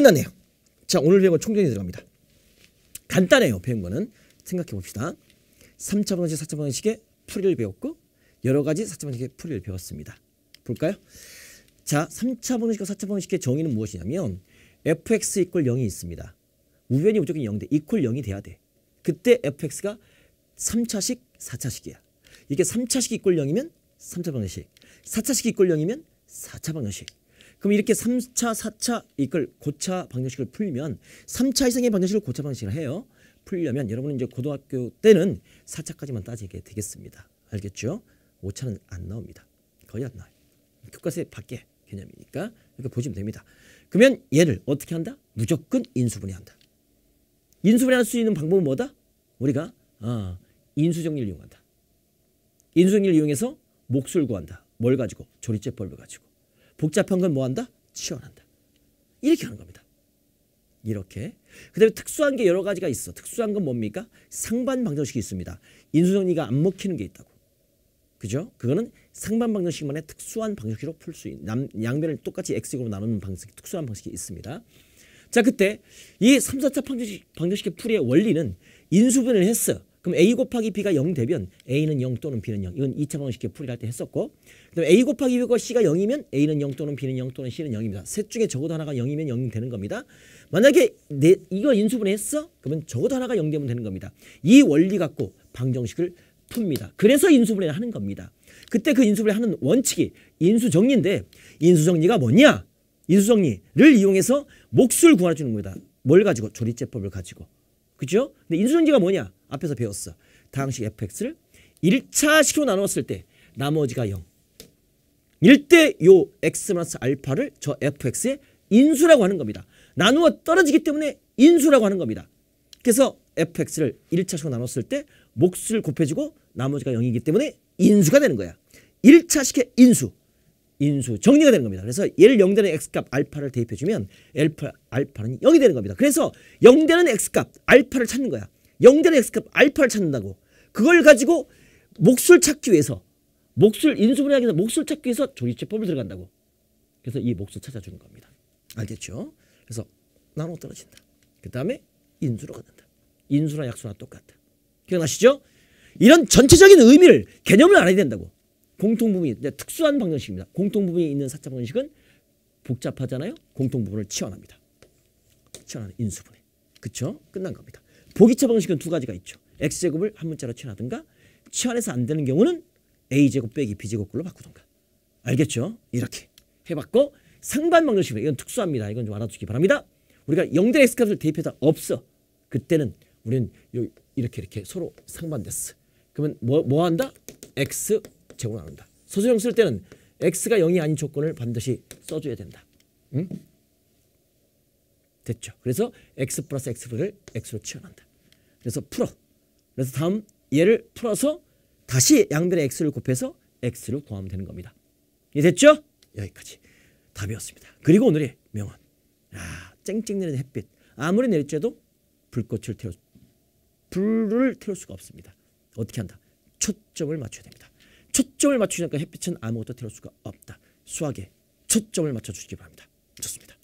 끝났네요. 자 오늘 배운 건 총정이 들어갑니다. 간단해요. 배운 거는 생각해 봅시다. 3차 방식, 4차 방식의 풀이를 배웠고 여러 가지 4차 방식의 풀이를 배웠습니다. 볼까요? 자 3차 방식과 4차 방식의 정의는 무엇이냐면 fx 이퀄 0이 있습니다. 우변이 무조건 0대 이퀄 0이 돼야 돼. 그때 fx가 3차식, 4차식이야. 이게 3차식 이퀄 0이면 3차 방정식, 4차식 이퀄 0이면 4차 방정식. 그럼 이렇게 3차, 4차 이걸 고차 방정식을 풀면 3차 이상의 방정식을 고차 방정식을 해요. 풀려면 여러분은 이제 고등학교 때는 4차까지만 따지게 되겠습니다. 알겠죠? 5차는 안 나옵니다. 거의 안 나와요. 교과서에 밖에 개념이니까 이렇게 보시면 됩니다. 그러면 얘를 어떻게 한다? 무조건 인수분해한다. 인수분해할 수 있는 방법은 뭐다? 우리가 아, 인수정리를 이용한다. 인수정리를 이용해서 몫을 구한다. 뭘 가지고? 조리제법을 가지고. 복잡한 건 뭐한다? 치열한다. 이렇게 하는 겁니다. 이렇게. 그 다음에 특수한 게 여러 가지가 있어. 특수한 건 뭡니까? 상반 방정식이 있습니다. 인수정리가 안 먹히는 게 있다고. 그죠? 그거는 상반 방정식만의 특수한 방식으로 풀 수 있는 양면을 똑같이 x으로 나누는 방식, 특수한 방식이 있습니다. 자 그때 이 3, 4차 방정식, 방정식의 풀이의 원리는 인수분해 했어. 그럼 a 곱하기 b가 0 되면 a는 0 또는 b는 0. 이건 2차 방식의 풀이를 할때 했었고. 그다음 a 곱하기 b가 c가 0이면 a는 0 또는 b는 0 또는 c는 0입니다. 셋 중에 적어도 하나가 0이면 0이 되는 겁니다. 만약에 내 이거 인수분해 했어? 그러면 적어도 하나가 0 되면 되는 겁니다. 이 원리 갖고 방정식을 풉니다. 그래서 인수분해를 하는 겁니다. 그때 그 인수분해 하는 원칙이 인수정리인데 인수정리가 뭐냐? 인수정리를 이용해서 몫을 구하주는 겁니다. 뭘 가지고? 조리제법을 가지고. 그죠? 근데 인수정지가 뭐냐? 앞에서 배웠어. 다항식 fx를 1차식으로 나눴을 때 나머지가 0. 1대 요 x 알파를 저 fx의 인수라고 하는 겁니다. 나누어 떨어지기 때문에 인수라고 하는 겁니다. 그래서 fx를 1차식으로 나눴을 때 몫을 곱해주고 나머지가 0이기 때문에 인수가 되는 거야. 1차식의 인수. 인수 정리가 되는 겁니다. 그래서 얘를 0대는 x값 알파를 대입해주면 알파, 는 0이 되는 겁니다. 그래서 0대는 x값 알파를 찾는 거야. 0대는 x값 알파를 찾는다고. 그걸 가지고 몫을 찾기 위해서 몫을 인수분해하기 위해서 몫을 찾기 위해서 조립제법을 들어간다고. 그래서 이 몫을 찾아주는 겁니다. 알겠죠? 그래서 나눠 떨어진다. 그 다음에 인수로 끝는다 인수나 약수나 똑같다. 기억나시죠? 이런 전체적인 의미를 개념을 알아야 된다고. 공통 부분이 특수한 방정식입니다. 공통 부분이 있는 사차 방정식은 복잡하잖아요. 공통 부분을 치환합니다. 치환하는 인수분해. 그쵸? 끝난 겁니다. 보기차 방정식은 두 가지가 있죠. x제곱을 한 문자로 치환하든가 치환해서 안 되는 경우는 a제곱 빼기 b제곱꼴로 바꾸든가. 알겠죠? 이렇게 해봤고 상반 방정식입 이건 특수합니다. 이건 좀알아두기 바랍니다. 우리가 0대 x값을 대입해서 없어. 그때는 우리는 이렇게 이렇게 서로 상반됐어. 그러면 뭐, 뭐 한다? x 제공을 안 한다. 소수형 쓸 때는 x가 0이 아닌 조건을 반드시 써줘야 된다. 응? 됐죠. 그래서 x 플러스 x를 x로 치환한다. 그래서 풀어. 그래서 다음 얘를 풀어서 다시 양변의 x를 곱해서 x를 구하면 되는 겁니다. 이됐죠 여기까지 답이었습니다. 그리고 오늘의 명언. 아, 쨍쨍 내리는 햇빛. 아무리 내리쬐도 불꽃을 태울 불을 태울 수가 없습니다. 어떻게 한다? 초점을 맞춰야 됩니다. 초점을 맞추지 않고 햇빛은 아무것도 들을 수가 없다. 수학에 초점을 맞춰주시기 바랍니다. 좋습니다.